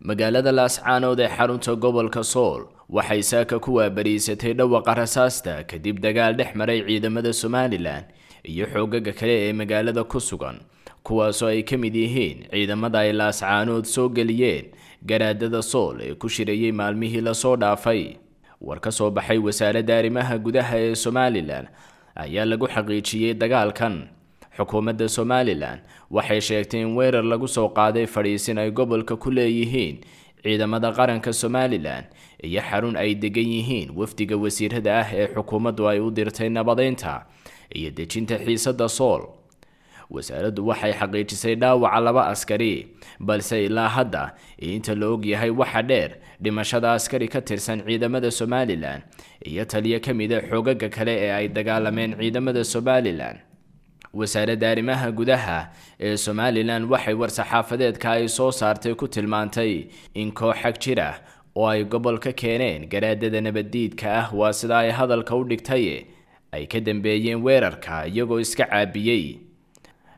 magaalada laascaanood ee xarunta gobolka sool waxay saaka ku waabariisatay dhawaqa rasaasta kadib dagaal dhex maray ciidamada somalilan iyo xoogaga kale ee magaalada ku sugan kuwaasoo ay ka mid yihiin ciidamada ay laascaanood soo geliyeen garaadada sool ee ku shirayay maalmihii lasoo dhaafay war ka soo baxay wasaaradda arrimaha gudaha ee somalilan ayaa lagu xaqiijiyey dagaalkan xukuumadda somalilan waxay sheegtay in weerar lagu soo qaaday fadhiisin ay gobolka ku leeyihiin ciidamada qaranka somalilan iyo xarun ay degan yihiin wafdiga wasiirada ah ee xukuumaddu ay u dirtay nabadeynta iyo dejinta xiisadda sool wasaaraddu waxay xaqiijisay dhaawaca laba askari balse ilaa hadda inta la ogyahay waxa dheer dhimashada askari ka tirsan ciidamada somalilan iyo taliyo ka mid a ah xoogaga kale ee ay dagaalameen ciidamada somalilan wasaaradda arrimaha gudaha ee somalilan waxay war-saxaafadeedka ay soo saartay ku tilmaantay in koox xag jir ah oo ay gobol ka keeneen garaadada nabadiidka ah waa sida ay hadalka u dhigtay ay ka dambeeyeen weerarka iyagoo iska caabiyey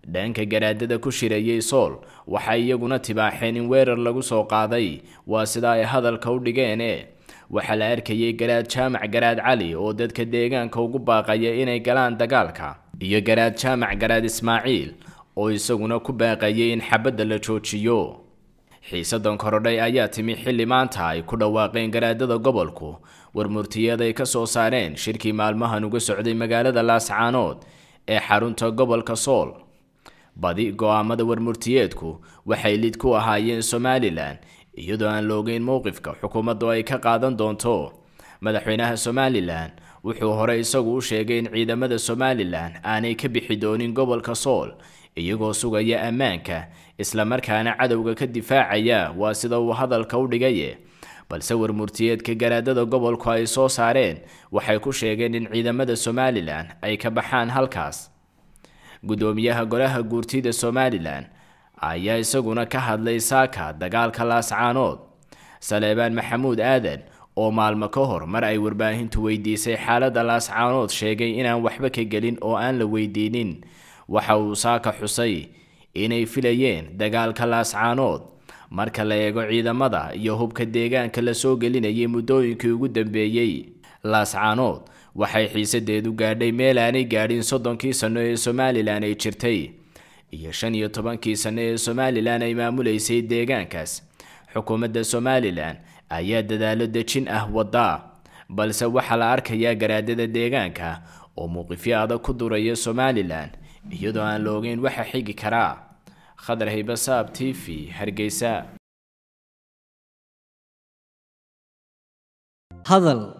dhanka garaadada ku shirayey sool waxay iyaguna tibaaxeen in weerar lagu soo qaaday waa sida ay hadalka u dhigeene waxaa la arkayay garaad jaamac garaad cali oo dadka deegaanka ugu baaqaya inay galaan dagaalka iyo garaad jaamac garaad ismaaciil oo isaguna ku baaqayay in xabadda la joojiyo xiisadan korodhay ayaa timi xilli maanta ay ku dhawaaqeen garaadada gobolku warmurtiyeed ay ka soo saareen shirkii maalmahan uga socday magaalada laascaanood ee xarunta gobolka sool badi go-aamada warmurtiyeedku waxay lid ku ahaayeen somalilan iyadoo aan la ogeyn mowqifka xukuumaddu ay ka qaadan doonto madaxweynaha somalilan wuxuu hore isagu u sheegay in ciidamada somalilan aanay ka bixi doonin gobolka sool iyagoo sugaya ammaanka islamarkaana cadowga ka difaacaya waa sida uu hadalka u dhigaye balse warmurtiyeedka garaadada gobolku ay soo saareen waxay ku sheegeen in ciidamada somalilan ay ka baxaan halkaas gudoomiyaha golaha guurtida somalilan ayaa isaguna ka hadlay saaka dagaalka laascaanood saleebaan maxamuud aadan oo maalmo ka hor mar ay warbaahintu weydiisay xaaladda laascaanood sheegay inaan waxba ka gelin oo aan la weydiinin waxa uu saaka xusay inay filayeen dagaalka laascaanood marka la eego ciidamada iyo hubka deegaanka la soo gelinayay muddooyinkii ugu dambeeyey laascaanood waxay xiisadeedu gaadhay meel aanay gaadhin soddonkii sanno ee somalilan ay jirtay iyo shan iyo tobankii sanno ee somalilan ay maamulaysay deegaankaas xukuumadda somalilan ayaa dadaalo dejin ah waddaa balse waxaa la arkayaa garaadada deegaanka oo muuqifyo adag ku duraya somalilan iyadoo aan la ogeyn waxa xigi karaa khadar haybasaab t v hargeysa hadal